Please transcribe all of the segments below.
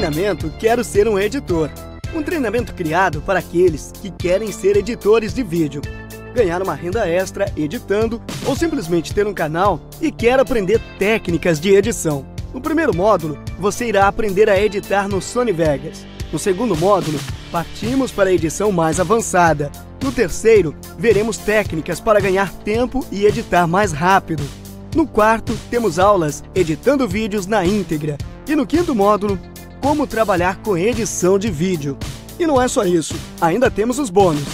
treinamento Quero Ser um Editor. Um treinamento criado para aqueles que querem ser editores de vídeo, ganhar uma renda extra editando ou simplesmente ter um canal e quer aprender técnicas de edição. No primeiro módulo, você irá aprender a editar no Sony Vegas. No segundo módulo, partimos para a edição mais avançada. No terceiro, veremos técnicas para ganhar tempo e editar mais rápido. No quarto, temos aulas editando vídeos na íntegra. E no quinto módulo, como trabalhar com edição de vídeo. E não é só isso, ainda temos os bônus.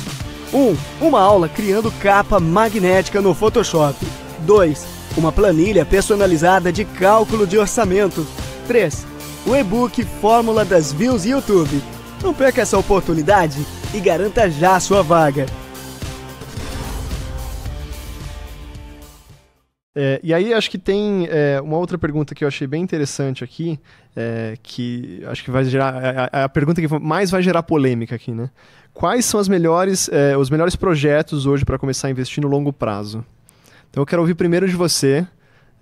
1. Um, uma aula criando capa magnética no Photoshop. 2. Uma planilha personalizada de cálculo de orçamento. 3. O e-book Fórmula das Views YouTube. Não perca essa oportunidade e garanta já sua vaga. É, e aí acho que tem é, uma outra pergunta que eu achei bem interessante aqui, é, que acho que vai gerar a, é, é, é a, pergunta que mais vai gerar polêmica aqui, né? Quais são as melhores, os melhores projetos hoje para começar a investir no longo prazo? Então eu quero ouvir primeiro de você.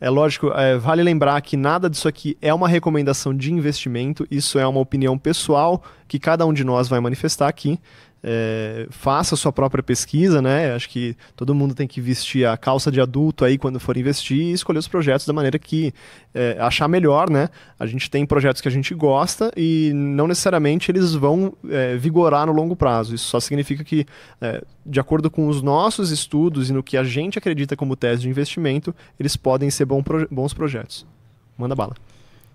É lógico, vale lembrar que nada disso aqui é uma recomendação de investimento, isso é uma opinião pessoal que cada um de nós vai manifestar aqui é, faça a sua própria pesquisa, né? Acho que todo mundo tem que vestir a calça de adulto aí quando for investir e escolher os projetos da maneira que é, achar melhor, né? A gente tem projetos que a gente gosta e não necessariamente eles vão é, vigorar no longo prazo. Isso só significa que, é, de acordo com os nossos estudos e no que a gente acredita como tese de investimento, eles podem ser bons projetos. Manda bala.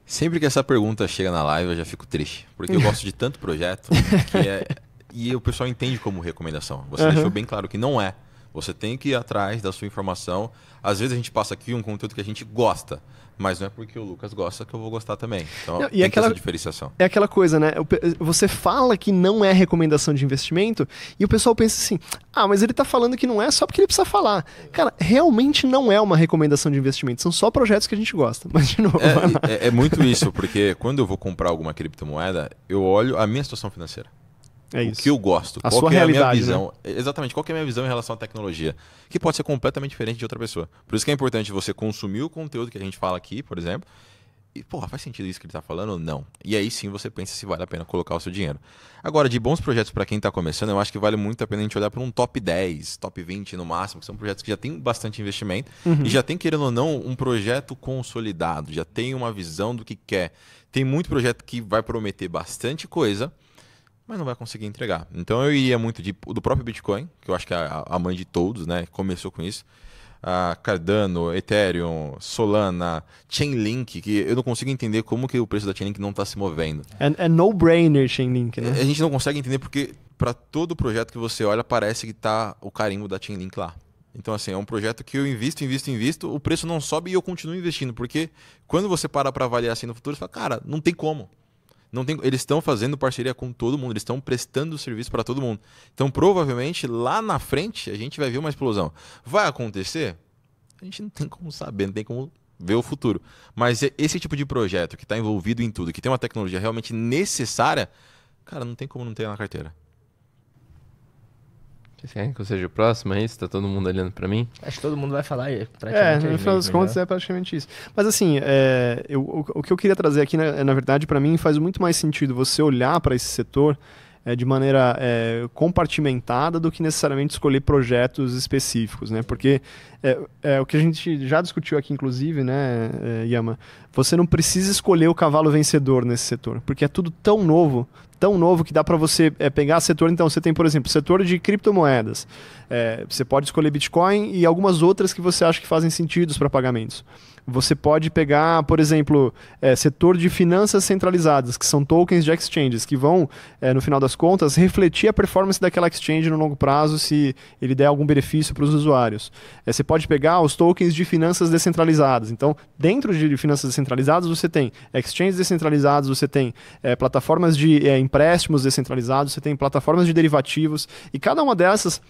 Sempre que essa pergunta chega na live, eu já fico triste, porque eu gosto de tanto projeto que é, e o pessoal entende como recomendação. Você uhum. deixou bem claro que não é. Você tem que ir atrás da sua informação. Às vezes a gente passa aqui um conteúdo que a gente gosta, mas não é porque o Lucas gosta que eu vou gostar também. Então, não, tem aquela, essa diferenciação. É aquela coisa, né? Você fala que não é recomendação de investimento e o pessoal pensa assim: ah, mas ele está falando que não é só porque ele precisa falar. Cara, realmente não é uma recomendação de investimento. São só projetos que a gente gosta. Mas, de novo. É, é, é muito isso, porque quando eu vou comprar alguma criptomoeda, eu olho a minha situação financeira. É o que eu gosto, a qual sua é a minha né? visão. Né? Exatamente, qual é a minha visão em relação à tecnologia, que pode ser completamente diferente de outra pessoa. Por isso que é importante você consumir o conteúdo que a gente fala aqui, por exemplo, e, porra, faz sentido isso que ele está falando ou não? E aí sim você pensa se vale a pena colocar o seu dinheiro. Agora, de bons projetos para quem está começando, eu acho que vale muito a pena a gente olhar para um top 10, top 20 no máximo, que são projetos que já têm bastante investimento uhum. e já tem, querendo ou não, um projeto consolidado, já tem uma visão do que quer. Tem muito projeto que vai prometer bastante coisa, mas não vai conseguir entregar. Então eu iria muito de, do próprio Bitcoin, que eu acho que é a, a mãe de todos, né? Começou com isso. A ah, Cardano, Ethereum, Solana, Chainlink, que eu não consigo entender como que o preço da Chainlink não está se movendo. É, é, no-brainer Chainlink, né? A gente não consegue entender porque para todo projeto que você olha parece que está o carimbo da Chainlink lá. Então, assim, é um projeto que eu invisto, invisto, invisto, o preço não sobe e eu continuo investindo, porque quando você para para avaliar assim no futuro, você fala, cara, não tem como. Não tem, eles estão fazendo parceria com todo mundo, eles estão prestando serviço para todo mundo. Então, provavelmente, lá na frente, a gente vai ver uma explosão. Vai acontecer? A gente não tem como saber, não tem como ver o futuro. Mas esse tipo de projeto que está envolvido em tudo, que tem uma tecnologia realmente necessária, cara, não tem como não ter na carteira. Vocês querem que eu seja o próximo, é isso? Tá todo mundo olhando para mim? Acho que todo mundo vai falar é, praticamente É, no final das contas é praticamente isso. Mas assim, é, eu, o, o, que eu queria trazer aqui, na, é, na verdade, para mim faz muito mais sentido você olhar para esse setor é, de maneira é, compartimentada do que necessariamente escolher projetos específicos, né? Porque é, é, o que a gente já discutiu aqui, inclusive, né, é, Yama? Você não precisa escolher o cavalo vencedor nesse setor, porque é tudo tão novo, tão novo que dá para você é, pegar setor. Então, você tem, por exemplo, setor de criptomoedas. É, você pode escolher Bitcoin e algumas outras que você acha que fazem sentido para pagamentos. Você pode pegar, por exemplo, é, setor de finanças centralizadas, que são tokens de exchanges, que vão, é, no final das contas, refletir a performance daquela exchange no longo prazo, se ele der algum benefício para os usuários. É, você pode pegar os tokens de finanças descentralizadas. Então, dentro de finanças descentralizadas, você tem exchanges descentralizadas, você tem é, plataformas de é, empréstimos descentralizados, você tem plataformas de derivativos, e cada uma dessas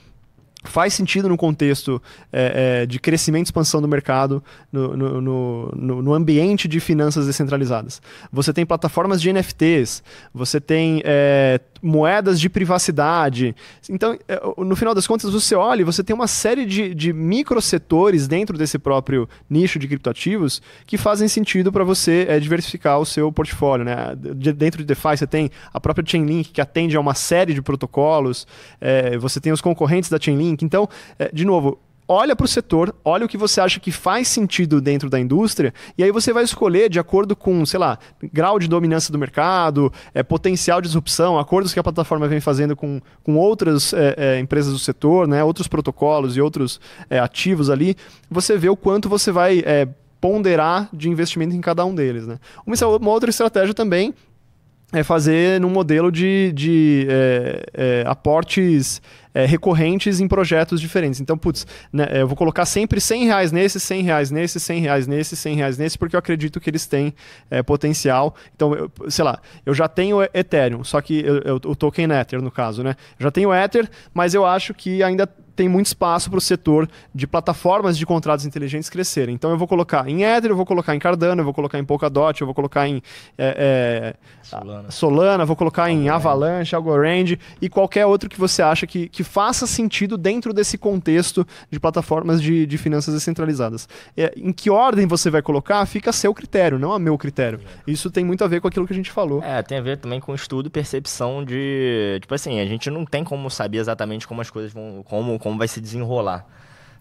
faz sentido no contexto é, é, de crescimento e expansão do mercado, no, no, no, no, ambiente de finanças descentralizadas. Você tem plataformas de NFTs, você tem é, moedas de privacidade. Então, é, no final das contas, você olha e você tem uma série de, de setores dentro desse próprio nicho de criptoativos que fazem sentido para você é, diversificar o seu portfólio. Né? De, dentro de DeFi, você tem a própria Chainlink, que atende a uma série de protocolos, é, você tem os concorrentes da Chainlink. Então, é, de novo, olha para o setor, olha o que você acha que faz sentido dentro da indústria, e aí você vai escolher de acordo com, sei lá, grau de dominância do mercado, é, potencial de disrupção, acordos que a plataforma vem fazendo com, com outras é, é, empresas do setor, né, outros protocolos e outros é, ativos ali, você vê o quanto você vai é, ponderar de investimento em cada um deles. Né? Uma, outra estratégia também é fazer num modelo de, de é, é, aportes é, recorrentes em projetos diferentes. Então, putz, né, é, eu vou colocar sempre 100 reais nesse, 100 reais nesse, 100 reais nesse, 100 reais nesse, porque eu acredito que eles têm é, potencial. Então, eu, sei lá, eu já tenho Ethereum, só que eu, eu, o token é Ether, no caso, né? Eu já tenho Ether, mas eu acho que ainda tem muito espaço para o setor de plataformas de contratos inteligentes crescerem. Então eu vou colocar em Ether, eu vou colocar em Cardano, eu vou colocar em Polkadot, eu vou colocar em é, é, Solana. Solana. vou colocar Algorand. em Avalanche, Algorand e qualquer outro que você acha que, que faça sentido dentro desse contexto de plataformas de, de finanças descentralizadas. É, em que ordem você vai colocar fica a seu critério, não a meu critério. Isso tem muito a ver com aquilo que a gente falou. É, tem a ver também com estudo e percepção de. Tipo assim, a gente não tem como saber exatamente como as coisas vão. como, como como vai se desenrolar.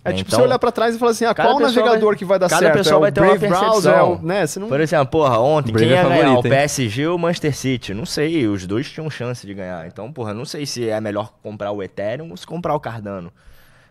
É né? tipo então, você olhar para trás e falar assim, ah, qual navegador vai, que vai dar cada certo? Cada pessoa é vai ter Brave uma percepção. Browser, é né? não... Por exemplo, porra, ontem, Brave quem é ganhar, hein? o PSG ou o Manchester City? Não sei, os dois tinham chance de ganhar. Então, porra, não sei se é melhor comprar o Ethereum ou se comprar o Cardano.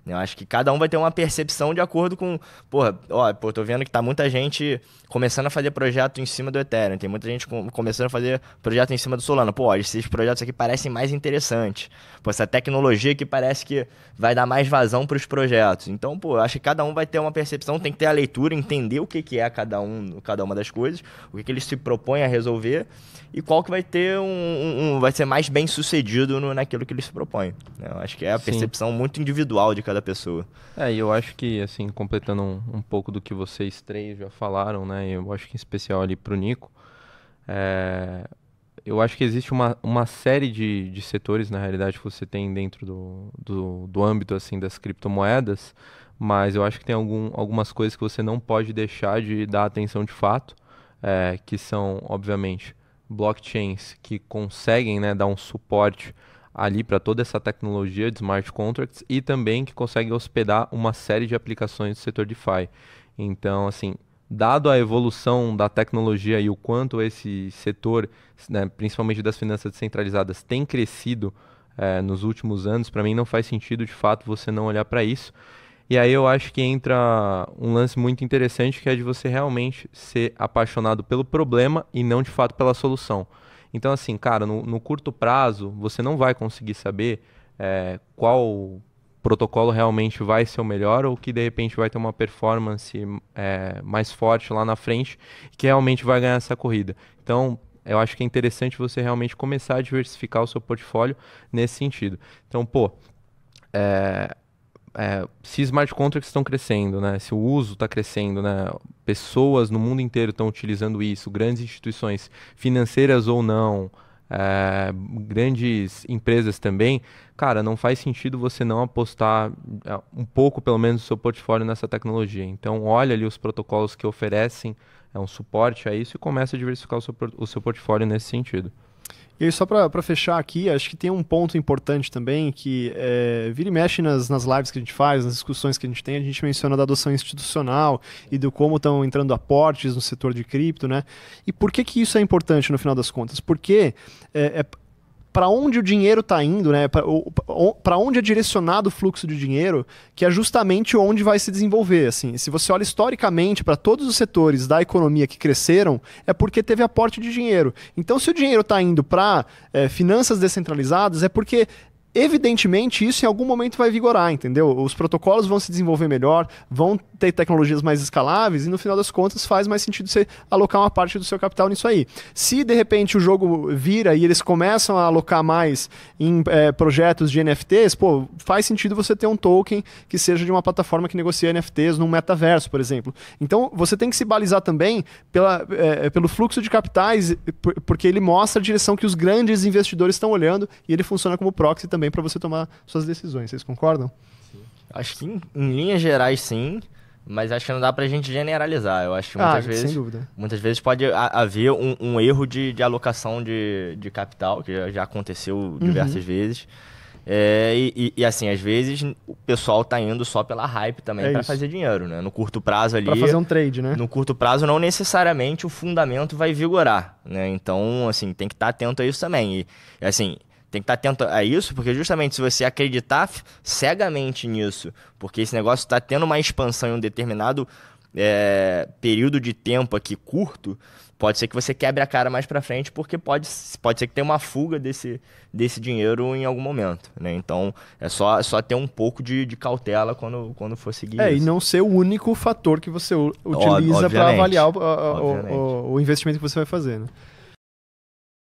Eu acho que cada um vai ter uma percepção de acordo com. Porra, ó, pô, tô vendo que tá muita gente começando a fazer projeto em cima do Ethereum, tem muita gente com, começando a fazer projeto em cima do Solana. Pô, esses projetos aqui parecem mais interessantes. Pô, essa tecnologia que parece que vai dar mais vazão para os projetos. Então, pô, eu acho que cada um vai ter uma percepção, tem que ter a leitura, entender o que, que é cada, um, cada uma das coisas, o que, que ele se propõe a resolver e qual que vai ter um. um, um vai ser mais bem sucedido no, naquilo que ele se propõe. Eu acho que é a percepção Sim. muito individual de cada cada pessoa. É, e eu acho que, assim, completando um, um, pouco do que vocês três já falaram, né? Eu acho que em especial ali pro Nico, é, eu acho que existe uma, uma série de, de setores, na realidade, que você tem dentro do, do, do âmbito, assim, das criptomoedas, mas eu acho que tem algum, algumas coisas que você não pode deixar de dar atenção de fato, é, que são, obviamente, blockchains que conseguem né, dar um suporte ali para toda essa tecnologia de smart contracts e também que consegue hospedar uma série de aplicações do setor DeFi. Então, assim, dado a evolução da tecnologia e o quanto esse setor, né, principalmente das finanças descentralizadas, tem crescido é, nos últimos anos, para mim não faz sentido de fato você não olhar para isso. E aí eu acho que entra um lance muito interessante que é de você realmente ser apaixonado pelo problema e não de fato pela solução. Então, assim, cara, no, no curto prazo, você não vai conseguir saber é, qual protocolo realmente vai ser o melhor ou que de repente vai ter uma performance é, mais forte lá na frente que realmente vai ganhar essa corrida. Então, eu acho que é interessante você realmente começar a diversificar o seu portfólio nesse sentido. Então, pô, é, é, se smart contracts estão crescendo, né? Se o uso está crescendo, né? Pessoas no mundo inteiro estão utilizando isso, grandes instituições financeiras ou não, é, grandes empresas também, cara, não faz sentido você não apostar é, um pouco, pelo menos, do seu portfólio nessa tecnologia. Então, olha ali os protocolos que oferecem é, um suporte a isso e começa a diversificar o seu, o seu portfólio nesse sentido. E aí, só para fechar aqui, acho que tem um ponto importante também que é, vira e mexe nas, nas lives que a gente faz, nas discussões que a gente tem, a gente menciona da adoção institucional e do como estão entrando aportes no setor de cripto, né? E por que, que isso é importante no final das contas? Porque é, é para onde o dinheiro está indo, né? Para onde é direcionado o fluxo de dinheiro, que é justamente onde vai se desenvolver. Assim, se você olha historicamente para todos os setores da economia que cresceram, é porque teve aporte de dinheiro. Então, se o dinheiro está indo para é, eh, finanças descentralizadas, é porque Evidentemente, isso em algum momento vai vigorar, entendeu? Os protocolos vão se desenvolver melhor, vão ter tecnologias mais escaláveis e no final das contas faz mais sentido você alocar uma parte do seu capital nisso aí. Se de repente o jogo vira e eles começam a alocar mais em é, projetos de NFTs, pô, faz sentido você ter um token que seja de uma plataforma que negocia NFTs num metaverso, por exemplo. Então você tem que se balizar também pela, é, pelo fluxo de capitais, porque ele mostra a direção que os grandes investidores estão olhando e ele funciona como proxy também também para você tomar suas decisões. Vocês concordam? Sim. Acho que em, em linhas gerais, sim. Mas acho que não dá pra gente generalizar. Eu acho que muitas ah, vezes. Sem dúvida. Muitas vezes pode haver um, um erro de, de alocação de, de, capital, que já aconteceu diversas uhum. vezes. É, e, e, assim, às vezes o pessoal tá indo só pela hype também é para fazer dinheiro, né? No curto prazo ali. Pra fazer um trade, né? No curto prazo, não necessariamente o fundamento vai vigorar, né? Então, assim, tem que estar tá atento a isso também. E, assim, tem que estar tá atento a isso, porque justamente se você acreditar cegamente nisso, porque esse negócio está tendo uma expansão em um determinado é, período de tempo aqui curto, pode ser que você quebre a cara mais para frente, porque pode, pode ser que tenha uma fuga desse, desse dinheiro em algum momento, né? Então, é só, só ter um pouco de, de cautela quando, quando for seguir É, isso. e não ser o único fator que você utiliza para avaliar o, o, o investimento que você vai fazer, né?